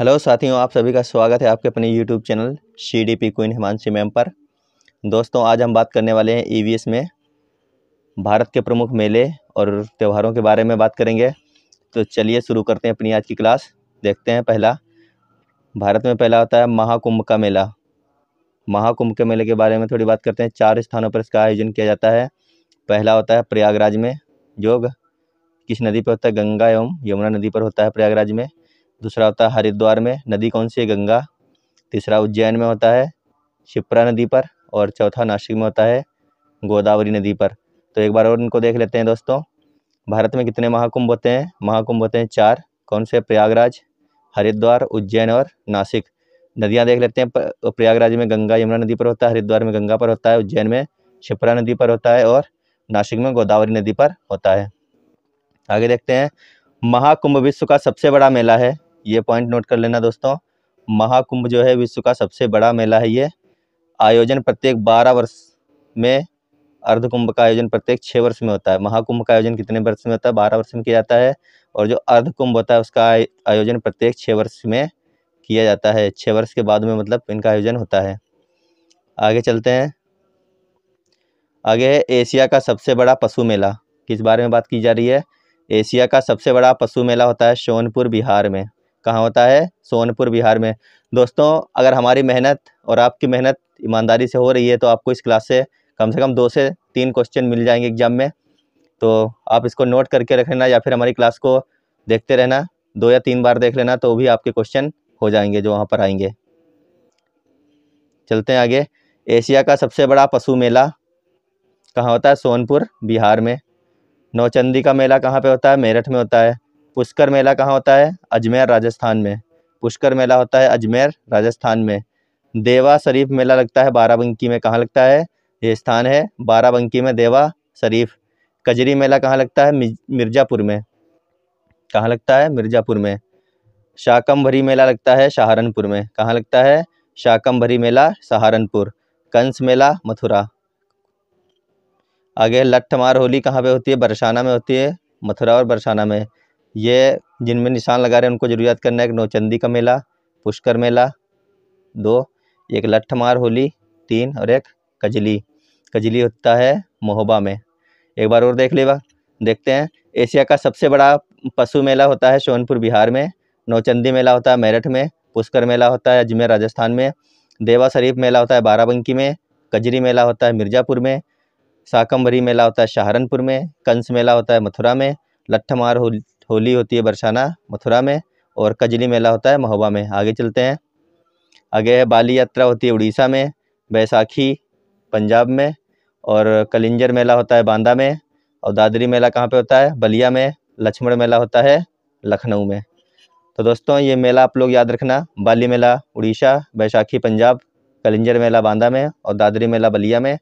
hello साथियों आप सभी का स्वागत है आपके अपने YouTube channel C D P queen Himanshi ma'am पर दोस्तों आज हम बात करने वाले हैं ईवीएस e में भारत के प्रमुख मेले और त्योहारों के बारे में बात करेंगे तो चलिए शुरू करते हैं अपनी आज की क्लास देखते हैं पहला भारत में पहला होता है महाकुंभ का मेला महाकुंभ के मेले के बारे में थोड़ी बात करते हैं चार स्थानों पर इसका आयोजन किया जाता है पहला होता है प्रयागराज में जो किस नदी पर होता है गंगा एवं यमुना नदी पर होता है प्रयागराज में दूसरा होता है हरिद्वार में नदी कौन सी है गंगा तीसरा उज्जैन में होता है शिप्रा नदी पर और चौथा नासिक में होता है गोदावरी नदी पर तो एक बार और इनको देख लेते हैं दोस्तों भारत में कितने महाकुंभ होते हैं महाकुंभ होते हैं चार कौन से प्रयागराज हरिद्वार उज्जैन और नासिक नदियाँ देख लेते हैं प्रयागराज में गंगा यमुना नदी पर होता है हरिद्वार में गंगा पर होता है उज्जैन में शिप्रा नदी पर होता है और नासिक में गोदावरी नदी पर होता है आगे देखते हैं महाकुंभ विश्व का सबसे बड़ा मेला है ये पॉइंट नोट कर लेना दोस्तों महाकुंभ जो है विश्व का सबसे बड़ा मेला है ये आयोजन प्रत्येक बारह वर्ष में अर्धकुंभ का आयोजन प्रत्येक छः वर्ष में होता है महाकुंभ का आयोजन कितने वर्ष में होता है बारह वर्ष में किया जाता है और जो अर्धकुंभ होता है उसका आयोजन प्रत्येक छः वर्ष में किया जाता है छः वर्ष के बाद में मतलब इनका आयोजन होता है आगे चलते हैं आगे है एशिया का सबसे बड़ा पशु मेला किस बारे में बात की जा रही है एशिया का सबसे बड़ा पशु मेला होता है सोनपुर बिहार में कहाँ होता है सोनपुर बिहार में दोस्तों अगर हमारी मेहनत और आपकी मेहनत ईमानदारी से हो रही है तो आपको इस क्लास से कम से कम दो से तीन क्वेश्चन मिल जाएंगे एग्ज़ाम में तो आप इसको नोट करके रख लेना या फिर हमारी क्लास को देखते रहना दो या तीन बार देख लेना तो भी आपके क्वेश्चन हो जाएंगे जो वहाँ पर आएंगे चलते हैं आगे एशिया का सबसे बड़ा पशु मेला कहाँ होता है सोनपुर बिहार में नौचंदी का मेला कहाँ पे होता है मेरठ में होता है पुष्कर मेला कहाँ होता है अजमेर राजस्थान में पुष्कर मेला होता है अजमेर राजस्थान में देवा शरीफ मेला लगता है बाराबंकी में कहाँ लगता है ये स्थान है बाराबंकी में देवा शरीफ कजरी मेला कहाँ लगता है मिर्ज़ापुर में कहाँ लगता है मिर्ज़ापुर में शाकम्भरी मेला लगता है सहारनपुर में कहाँ लगता है शाकम्भरी मेला सहारनपुर कंस मेला मथुरा आगे लट्ठमार होली कहाँ पे होती है बरसाना में होती है मथुरा और बरसाना में ये जिनमें निशान लगा रहे हैं उनको जरूर याद करना है एक नौचंदी का मेला पुष्कर मेला दो एक लट्ठमार होली तीन और एक कजली कजली होता है महोबा में एक बार और देख लेगा देखते हैं एशिया का सबसे बड़ा पशु मेला होता है सोनपुर बिहार में नौचंदी मेला होता है मेरठ में पुष्कर मेला होता है अजमेर राजस्थान में देवा शरीफ मेला होता है बाराबंकी में कजरी मेला होता है मिर्ज़ापुर में शाकम्भरी मेला होता है सहारनपुर में कंस मेला होता है मथुरा में लट्ठमार होली होली होती है बरसाना मथुरा में और कजली मेला होता है महोबा में आगे चलते हैं आगे है बाली यात्रा होती है उड़ीसा में बैसाखी पंजाब में और कलिंजर मेला होता है बांदा में और दादरी मेला कहाँ पे होता है बलिया में लक्ष्मण मेला होता है लखनऊ में तो दोस्तों ये मेला आप लोग याद रखना बाली मेला उड़ीसा बैसाखी पंजाब कलिंजर मेला बांदा में और दादरी मेला बलिया में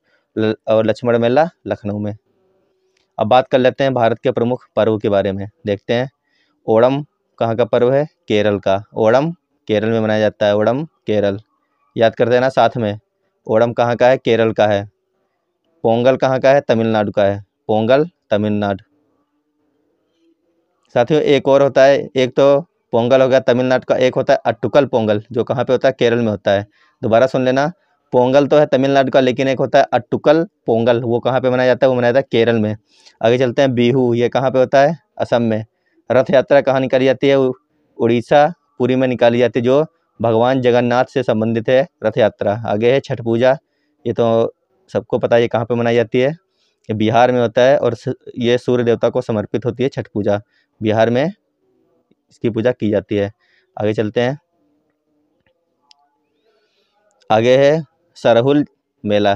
और लक्ष्मण मेला लखनऊ में अब बात कर लेते हैं भारत के प्रमुख पर्व के बारे में देखते हैं ओणम कहाँ का पर्व है केरल का ओणम केरल में मनाया जाता है ओणम केरल याद कर देना साथ में ओणम कहाँ का है केरल का है पोंगल कहाँ का है तमिलनाडु का है पोंगल तमिलनाडु साथियों एक और होता है एक तो पोंगल हो गया तमिलनाडु का एक होता है अट्टुकल पोंगल जो कहाँ पे होता है केरल में होता है दोबारा सुन लेना पोंगल तो है तमिलनाडु का लेकिन एक होता है अट्टुकल पोंगल वो कहाँ पे मनाया जाता है वो मनाया जाता है केरल में आगे चलते हैं बीहू ये कहाँ पे होता है असम में रथ यात्रा कहाँ निकाली जाती है उड़ीसा पुरी में निकाली जाती है जो भगवान जगन्नाथ से संबंधित है रथ यात्रा आगे है छठ पूजा ये तो सबको पता है कहाँ पर मनाई जाती है ये बिहार में होता है और ये सूर्य देवता को समर्पित होती है छठ पूजा बिहार में इसकी पूजा की जाती है आगे चलते हैं आगे है सरहुल मेला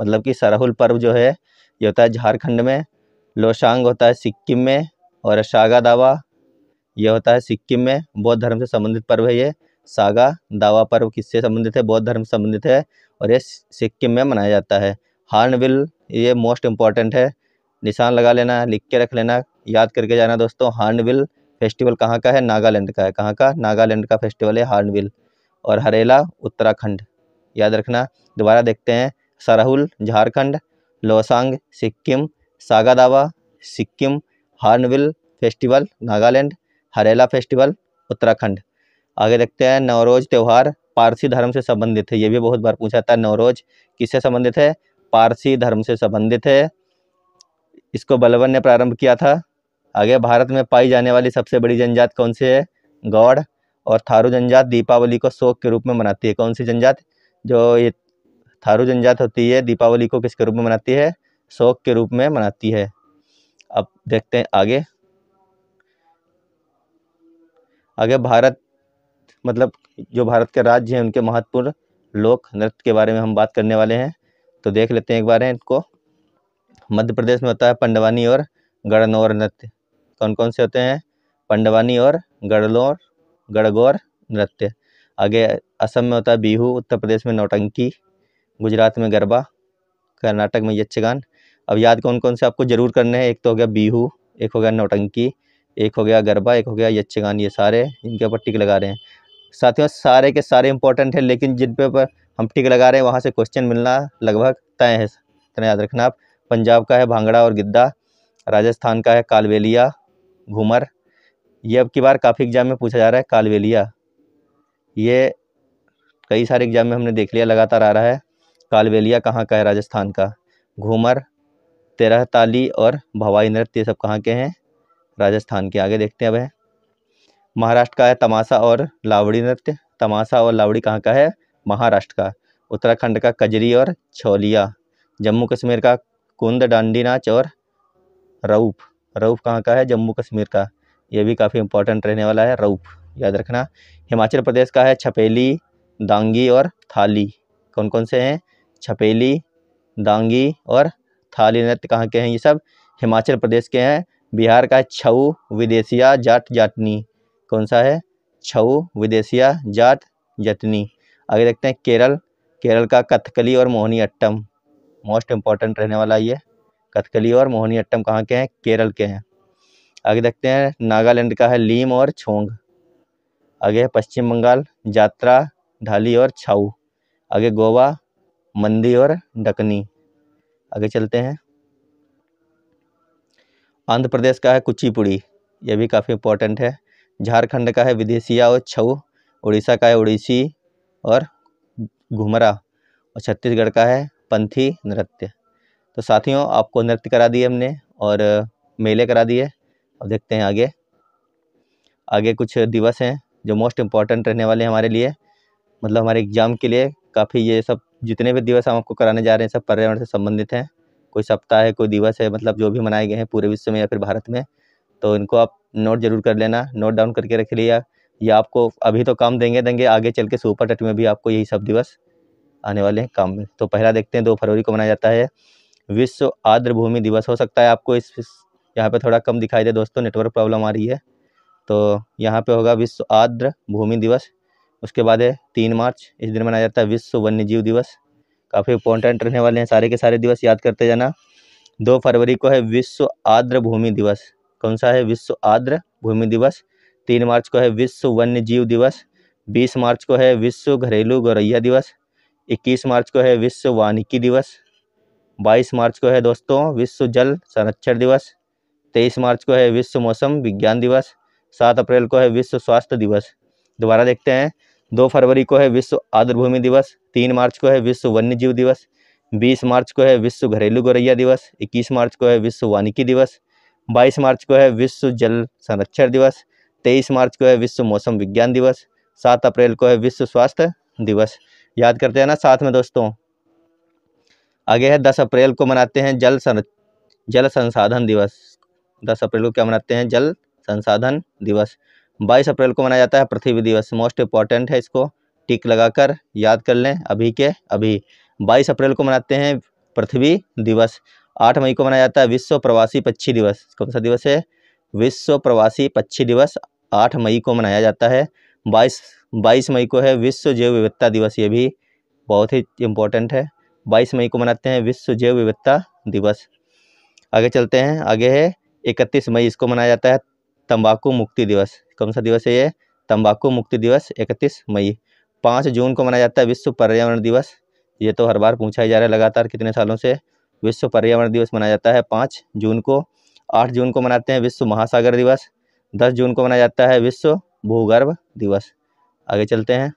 मतलब कि सरहुल पर्व जो है ये होता है झारखंड में लोशांग होता है सिक्किम में और सागा दावा यह होता है सिक्किम में बौद्ध धर्म से संबंधित पर्व है ये सागा दावा पर्व किससे संबंधित है बौद्ध धर्म से संबंधित है और ये सिक्किम में मनाया जाता है हार्नबिल ये मोस्ट इम्पॉर्टेंट है निशान लगा लेना लिख के रख लेना याद करके जाना दोस्तों हार्नबिल फेस्टिवल कहाँ का है नागालैंड का है कहाँ का नागालैंड का फेस्टिवल है हार्नबिल और हरेला उत्तराखंड याद रखना दोबारा देखते हैं Sarhul Jharkhand Losoong Sikkim Saga Dawa Sikkim Hornbill festival Nagaland Harela festival Uttarakhand आगे देखते हैं नवरोज त्यौहार पारसी धर्म से संबंधित है ये भी बहुत बार पूछा जाता है नवरोज किससे संबंधित है पारसी धर्म से संबंधित है इसको बलवन ने प्रारंभ किया था आगे भारत में पाई जाने वाली सबसे बड़ी जनजात कौन सी है गौड़ और थारू जनजात दीपावली को शोक के रूप में मनाती है कौन सी जनजात जो ये थारू जनजात होती है दीपावली को किसके रूप में मनाती है शोक के रूप में मनाती है अब देखते हैं आगे आगे भारत मतलब जो भारत के राज्य हैं उनके महत्वपूर्ण लोक नृत्य के बारे में हम बात करने वाले हैं तो देख लेते हैं एक बार हैं इनको मध्य प्रदेश में होता है पंडवानी और गणनौर नृत्य कौन कौन से होते हैं पंडवानी और गढ़लोर गढ़गौर नृत्य आगे असम में होता है बीहू उत्तर प्रदेश में नौटंकी गुजरात में गरबा कर्नाटक में यक्षगान अब याद कौन कौन से आपको ज़रूर करने हैं एक तो हो गया बीहू एक हो गया नौटंकी एक हो गया गरबा एक हो गया यक्षगान ये सारे इनके ऊपर टिक लगा रहे हैं साथियों सारे के सारे इंपॉर्टेंट हैं लेकिन जिन पे पर हम टिक लगा रहे हैं वहाँ से क्वेश्चन मिलना लगभग तय है इतना याद रखना आप पंजाब का है भांगड़ा और गिद्दा राजस्थान का है कालवेलिया घूमर ये अब की बार काफ़ी एग्जाम में पूछा जा रहा है कालवेलिया ये कई सारे एग्जाम में हमने देख लिया लगातार आ रहा है कालबेलिया कहाँ का है राजस्थान का घूमर तेरह ताली और भवाई नृत्य ये सब कहाँ के हैं राजस्थान के आगे देखते हैं है महाराष्ट्र का है तमाशा और लावड़ी नृत्य तमाशा और लावड़ी कहाँ का है महाराष्ट्र का उत्तराखंड का कजरी और छौलिया जम्मू कश्मीर का कुंद डांडी नाच और रऊफ रऊफ कहाँ का है जम्मू कश्मीर का ये भी काफ़ी इंपॉर्टेंट रहने वाला है रऊफ याद रखना हिमाचल प्रदेश का है छपेली दांगी और थाली कौन कौन से हैं छपेली दांगी और थाली नृत्य कहाँ के हैं ये सब हिमाचल प्रदेश के हैं बिहार का है छऊ विदेशिया जाट जाटनी कौन सा है छऊ विदेशिया जाट जटनी आगे देखते हैं केरल केरल का कथकली और मोहनी अट्टम मोस्ट इम्पॉर्टेंट रहने वाला ये कथकली और मोहनी अट्टम कहाँ के हैं केरल के हैं आगे देखते हैं नागालैंड का है लीम और छोंग आगे है पश्चिम बंगाल जात्रा ढाली और छाऊ आगे गोवा मंदी और डकनी आगे चलते हैं आंध्र प्रदेश का है कुचिपुड़ी यह भी काफ़ी इंपॉर्टेंट है झारखंड का है विदेशिया और छऊ उड़ीसा का है उड़ीसी और घुमरा और छत्तीसगढ़ का है पंथी नृत्य तो साथियों आपको नृत्य करा दिए हमने और मेले करा दिए अब देखते हैं आगे आगे कुछ दिवस हैं जो मोस्ट इम्पॉर्टेंट रहने वाले हैं हमारे लिए मतलब हमारे एग्ज़ाम के लिए काफ़ी ये सब जितने भी दिवस हम आपको कराने जा रहे हैं सब पर्यावरण से संबंधित हैं कोई सप्ताह है कोई दिवस है मतलब जो भी मनाए गए हैं पूरे विश्व में या फिर भारत में तो इनको आप नोट जरूर कर लेना नोट डाउन करके रख लिया ये आपको अभी तो काम देंगे देंगे आगे चल के सुपर टट में भी आपको यही सब दिवस आने वाले हैं काम में तो पहला देखते हैं दो फरवरी को मनाया जाता है विश्व आर्द्र भूमि दिवस हो सकता है आपको इस यहाँ पे थोड़ा कम दिखाई दे दोस्तों नेटवर्क प्रॉब्लम आ रही है तो यहाँ पे होगा विश्व आर्द्र भूमि दिवस उसके बाद है तीन मार्च इस दिन मनाया जाता है विश्व वन्य जीव दिवस काफ़ी इंपॉर्टेंट रहने वाले हैं सारे के सारे दिवस याद करते जाना दो फरवरी को है विश्व आर्द्र भूमि दिवस कौन सा है विश्व आर्द्र भूमि दिवस तीन मार्च को है विश्व वन्य जीव दिवस बीस मार्च को है विश्व घरेलू गौरैया दिवस इक्कीस मार्च को है विश्व वानिकी दिवस बाईस मार्च को है दोस्तों विश्व जल संरक्षण दिवस तेईस मार्च को है विश्व मौसम विज्ञान दिवस सात अप्रैल को है विश्व स्वास्थ्य दिवस दोबारा देखते हैं दो फरवरी को है विश्व आर्द्रभूमि दिवस तीन मार्च को है विश्व वन्यजीव दिवस बीस मार्च को है विश्व घरेलू गौरैया दिवस इक्कीस मार्च को है विश्व वानिकी दिवस बाईस मार्च को है विश्व जल संरक्षण दिवस तेईस मार्च को है विश्व मौसम विज्ञान दिवस सात अप्रैल को है विश्व स्वास्थ्य दिवस याद करते हैं ना साथ में दोस्तों आगे है दस अप्रैल को मनाते हैं जल संर जल संसाधन दिवस दस अप्रैल को क्या मनाते हैं जल संसाधन दिवस 22 अप्रैल को मनाया जाता है पृथ्वी दिवस मोस्ट इम्पॉर्टेंट है इसको टिक लगाकर याद कर लें अभी के अभी 22 अप्रैल को मनाते हैं पृथ्वी दिवस 8 मई को मनाया जाता है विश्व प्रवासी पक्षी दिवस कौन सा दिवस है विश्व प्रवासी पक्षी दिवस 8 मई को मनाया जाता है 22 22 मई को है विश्व जैव विविधता दिवस ये भी बहुत ही इम्पोर्टेंट है बाईस मई को मनाते हैं विश्व जैव विविधता दिवस आगे चलते हैं आगे है इकतीस मई इसको मनाया जाता है तंबाकू मुक्ति दिवस कौन सा दिवस है ये तंबाकू मुक्ति दिवस इकतीस मई पाँच जून को मनाया जाता है विश्व पर्यावरण दिवस ये तो हर बार पूछा ही जा रहा है लगातार कितने सालों से विश्व पर्यावरण दिवस मनाया जाता है पाँच जून को आठ जून को मनाते हैं विश्व महासागर दिवस दस जून को मनाया जाता है विश्व भूगर्भ दिवस आगे चलते हैं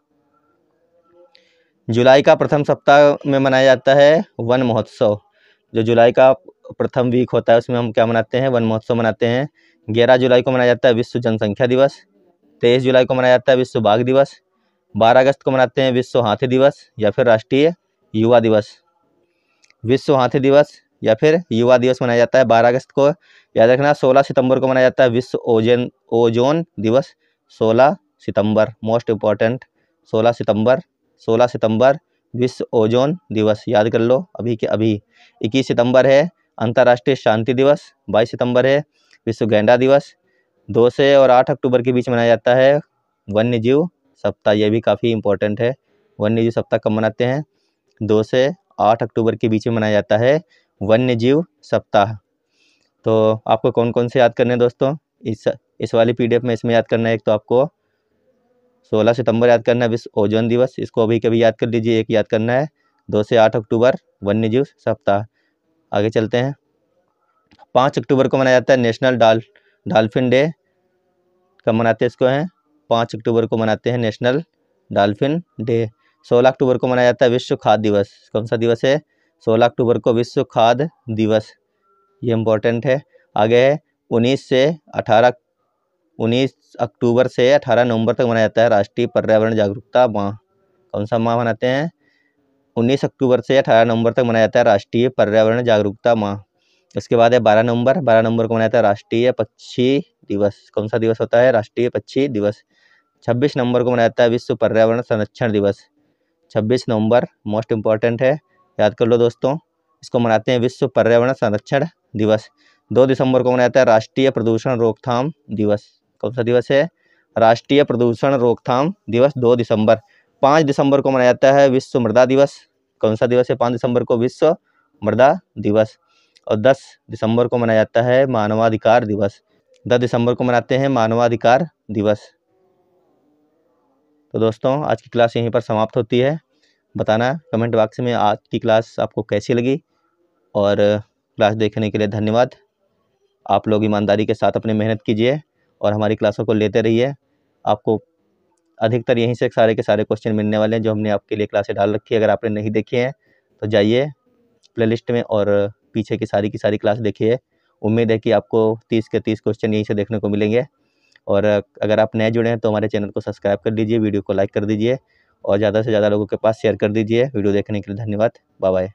जुलाई का प्रथम सप्ताह में मनाया जाता है वन महोत्सव जो जुलाई का प्रथम वीक होता है उसमें हम क्या मनाते हैं वन महोत्सव मनाते हैं ग्यारह जुलाई को मनाया जाता है विश्व जनसंख्या दिवस तेईस जुलाई को मनाया जाता है विश्व बाघ दिवस बारह अगस्त को मनाते हैं विश्व हाथी दिवस या फिर राष्ट्रीय युवा दिवस विश्व हाथी दिवस या फिर युवा दिवस मनाया जाता है बारह अगस्त को याद रखना सोलह सितंबर को मनाया जाता है विश्व ओजन ओजोन दिवस सोलह सितंबर मोस्ट इम्पॉर्टेंट सोलह सितंबर सोलह सितंबर विश्व ओजोन दिवस याद कर लो अभी के अभी इक्कीस सितंबर है अंतर्राष्ट्रीय शांति दिवस बाईस सितंबर है विश्व गेंडा दिवस दो से और आठ अक्टूबर के बीच मनाया जाता है वन्य जीव सप्ताह यह भी काफ़ी इम्पोर्टेंट है वन्य जीव सप्ताह कब मनाते हैं दो से आठ अक्टूबर के बीच में मनाया जाता है वन्य जीव सप्ताह तो आपको कौन कौन से याद करने हैं दोस्तों इस इस वाली पीडीएफ में इसमें याद करना है एक तो आपको 16 सितंबर याद करना है विश्व ओजोन दिवस इसको अभी कभी याद कर लीजिए एक याद करना है दो से आठ अक्टूबर वन्य जीव सप्ताह आगे चलते हैं पाँच अक्टूबर को मनाया जाता है नेशनल डाल डाल्फिन डे कब मनाते हैं इसको हैं पाँच अक्टूबर को मनाते हैं नेशनल डाल्फिन डे सोलह अक्टूबर को मनाया जाता है विश्व खाद्य दिवस कौन सा दिवस है सोलह अक्टूबर को विश्व खाद्य दिवस ये इम्पोर्टेंट है आगे है उन्नीस से अठारह उन्नीस अक्टूबर से अठारह नवंबर तक मनाया जाता है राष्ट्रीय पर्यावरण जागरूकता माह कौन सा माह मनाते हैं उन्नीस अक्टूबर से अठारह नवंबर तक मनाया जाता है राष्ट्रीय पर्यावरण जागरूकता माह उसके बाद है बारह नवंबर बारह नवंबर को मनाया जाता है राष्ट्रीय पक्षी दिवस कौन सा दिवस होता है राष्ट्रीय पक्षी दिवस छब्बीस नवंबर को मनाया जाता है विश्व पर्यावरण संरक्षण दिवस छब्बीस नवंबर मोस्ट इम्पॉर्टेंट है याद कर लो दोस्तों इसको मनाते हैं विश्व पर्यावरण संरक्षण दिवस दो दिसंबर को मनाया जाता है राष्ट्रीय प्रदूषण रोकथाम दिवस कौन सा दिवस है राष्ट्रीय प्रदूषण रोकथाम दिवस दो दिसंबर पाँच दिसंबर को मनाया जाता है विश्व मृदा दिवस कौन सा दिवस है पाँच दिसंबर को विश्व मृदा दिवस और 10 दिसंबर को मनाया जाता है मानवाधिकार दिवस 10 दिसंबर को मनाते हैं मानवाधिकार दिवस तो दोस्तों आज की क्लास यहीं पर समाप्त होती है बताना कमेंट बॉक्स में आज की क्लास आपको कैसी लगी और क्लास देखने के लिए धन्यवाद आप लोग ईमानदारी के साथ अपनी मेहनत कीजिए और हमारी क्लासों को लेते रहिए आपको अधिकतर यहीं से सारे के सारे क्वेश्चन मिलने वाले हैं जो हमने आपके लिए क्लासें डाल रखी है अगर आपने नहीं देखी हैं तो जाइए प्लेलिस्ट में और पीछे की सारी की सारी क्लास देखी है उम्मीद है कि आपको तीस के तीस क्वेश्चन यहीं से देखने को मिलेंगे और अगर आप नए जुड़े हैं तो हमारे चैनल को सब्सक्राइब कर दीजिए वीडियो को लाइक कर दीजिए और ज़्यादा से ज़्यादा लोगों के पास शेयर कर दीजिए वीडियो देखने के लिए धन्यवाद बाय बाय